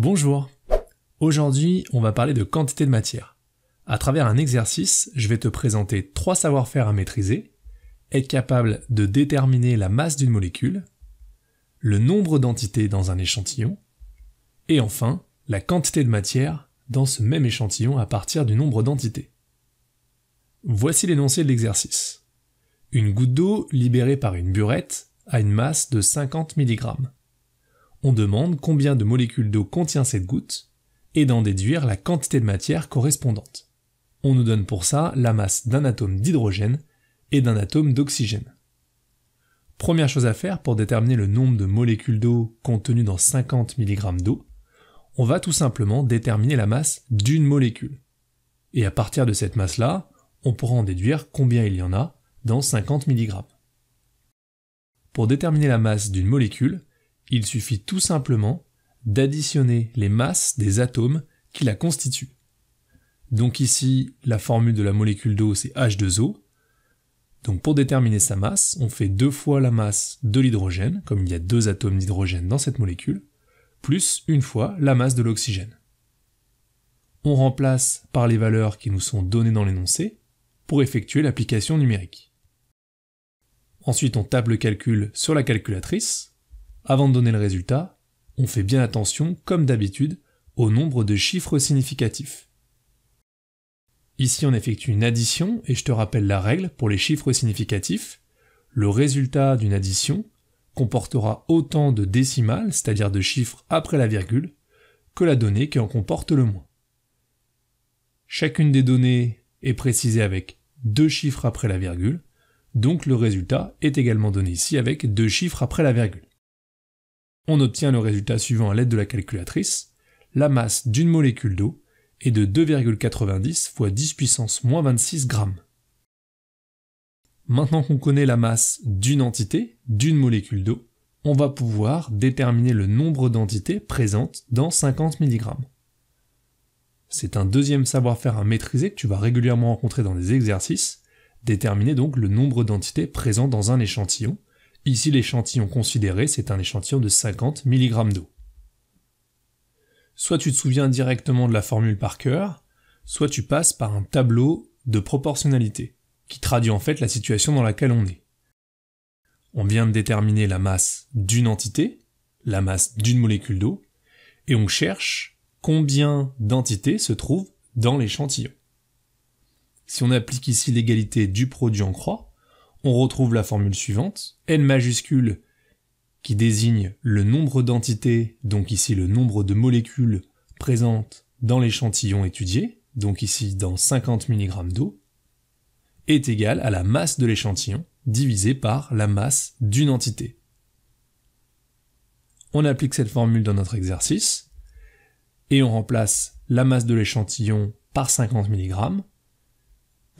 Bonjour Aujourd'hui, on va parler de quantité de matière. À travers un exercice, je vais te présenter trois savoir-faire à maîtriser, être capable de déterminer la masse d'une molécule, le nombre d'entités dans un échantillon, et enfin, la quantité de matière dans ce même échantillon à partir du nombre d'entités. Voici l'énoncé de l'exercice. Une goutte d'eau libérée par une burette a une masse de 50 mg. On demande combien de molécules d'eau contient cette goutte et d'en déduire la quantité de matière correspondante. On nous donne pour ça la masse d'un atome d'hydrogène et d'un atome d'oxygène. Première chose à faire pour déterminer le nombre de molécules d'eau contenues dans 50 mg d'eau, on va tout simplement déterminer la masse d'une molécule. Et à partir de cette masse-là, on pourra en déduire combien il y en a dans 50 mg. Pour déterminer la masse d'une molécule, il suffit tout simplement d'additionner les masses des atomes qui la constituent. Donc ici, la formule de la molécule d'eau, c'est H2O. Donc pour déterminer sa masse, on fait deux fois la masse de l'hydrogène, comme il y a deux atomes d'hydrogène dans cette molécule, plus une fois la masse de l'oxygène. On remplace par les valeurs qui nous sont données dans l'énoncé pour effectuer l'application numérique. Ensuite, on tape le calcul sur la calculatrice avant de donner le résultat, on fait bien attention, comme d'habitude, au nombre de chiffres significatifs. Ici, on effectue une addition et je te rappelle la règle pour les chiffres significatifs. Le résultat d'une addition comportera autant de décimales, c'est-à-dire de chiffres après la virgule, que la donnée qui en comporte le moins. Chacune des données est précisée avec deux chiffres après la virgule, donc le résultat est également donné ici avec deux chiffres après la virgule. On obtient le résultat suivant à l'aide de la calculatrice, la masse d'une molécule d'eau est de 2,90 fois 10 puissance moins 26 grammes. Maintenant qu'on connaît la masse d'une entité, d'une molécule d'eau, on va pouvoir déterminer le nombre d'entités présentes dans 50 mg. C'est un deuxième savoir-faire à maîtriser que tu vas régulièrement rencontrer dans les exercices, déterminer donc le nombre d'entités présentes dans un échantillon, Ici, l'échantillon considéré, c'est un échantillon de 50 mg d'eau. Soit tu te souviens directement de la formule par cœur, soit tu passes par un tableau de proportionnalité, qui traduit en fait la situation dans laquelle on est. On vient de déterminer la masse d'une entité, la masse d'une molécule d'eau, et on cherche combien d'entités se trouvent dans l'échantillon. Si on applique ici l'égalité du produit en croix, on retrouve la formule suivante, n majuscule qui désigne le nombre d'entités, donc ici le nombre de molécules présentes dans l'échantillon étudié, donc ici dans 50 mg d'eau, est égal à la masse de l'échantillon divisée par la masse d'une entité. On applique cette formule dans notre exercice et on remplace la masse de l'échantillon par 50 mg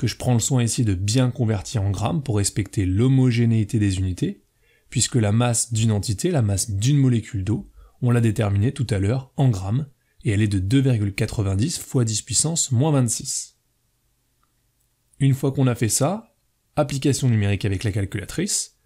que je prends le soin ici de bien convertir en grammes pour respecter l'homogénéité des unités, puisque la masse d'une entité, la masse d'une molécule d'eau, on l'a déterminée tout à l'heure en grammes, et elle est de 2,90 fois 10 puissance moins 26. Une fois qu'on a fait ça, application numérique avec la calculatrice,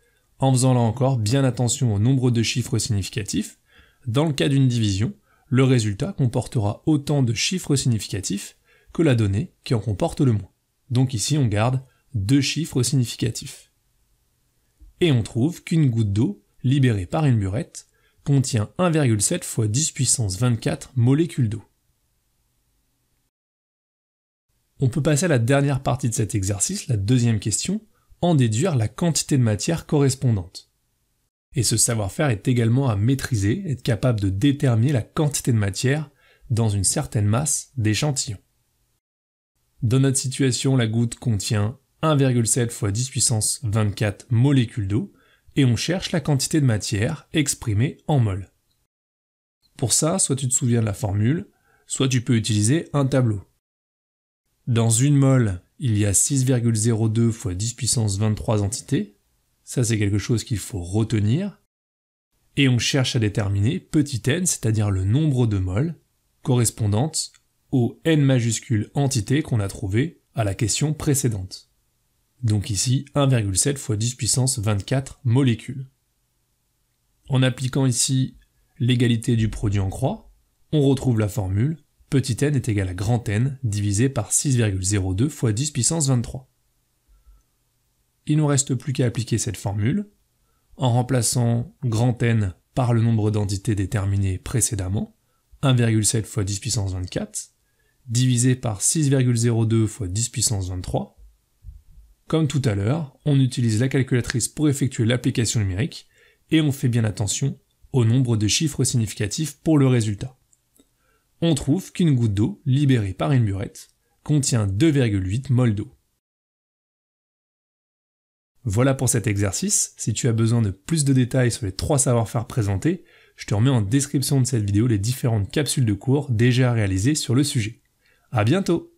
en faisant là encore bien attention au nombre de chiffres significatifs, dans le cas d'une division, le résultat comportera autant de chiffres significatifs que la donnée qui en comporte le moins. Donc ici, on garde deux chiffres significatifs. Et on trouve qu'une goutte d'eau, libérée par une burette, contient 1,7 fois 10 puissance 24 molécules d'eau. On peut passer à la dernière partie de cet exercice, la deuxième question, en déduire la quantité de matière correspondante. Et ce savoir-faire est également à maîtriser, être capable de déterminer la quantité de matière dans une certaine masse d'échantillons. Dans notre situation, la goutte contient 1,7 fois 10 puissance 24 molécules d'eau, et on cherche la quantité de matière exprimée en mol. Pour ça, soit tu te souviens de la formule, soit tu peux utiliser un tableau. Dans une molle, il y a 6,02 fois 10 puissance 23 entités. Ça, c'est quelque chose qu'il faut retenir. Et on cherche à déterminer petit n, c'est-à-dire le nombre de moles, correspondantes au n majuscule entité qu'on a trouvé à la question précédente. Donc ici 1,7 fois 10 puissance 24 molécules. En appliquant ici l'égalité du produit en croix, on retrouve la formule petit n est égal à grand N divisé par 6,02 fois 10 puissance 23. Il nous reste plus qu'à appliquer cette formule en remplaçant grand N par le nombre d'entités déterminées précédemment, 1,7 fois 10 puissance 24, divisé par 6,02 fois 10 puissance 23. Comme tout à l'heure, on utilise la calculatrice pour effectuer l'application numérique et on fait bien attention au nombre de chiffres significatifs pour le résultat. On trouve qu'une goutte d'eau libérée par une burette contient 2,8 mol d'eau. Voilà pour cet exercice. Si tu as besoin de plus de détails sur les trois savoir-faire présentés, je te remets en description de cette vidéo les différentes capsules de cours déjà réalisées sur le sujet. À bientôt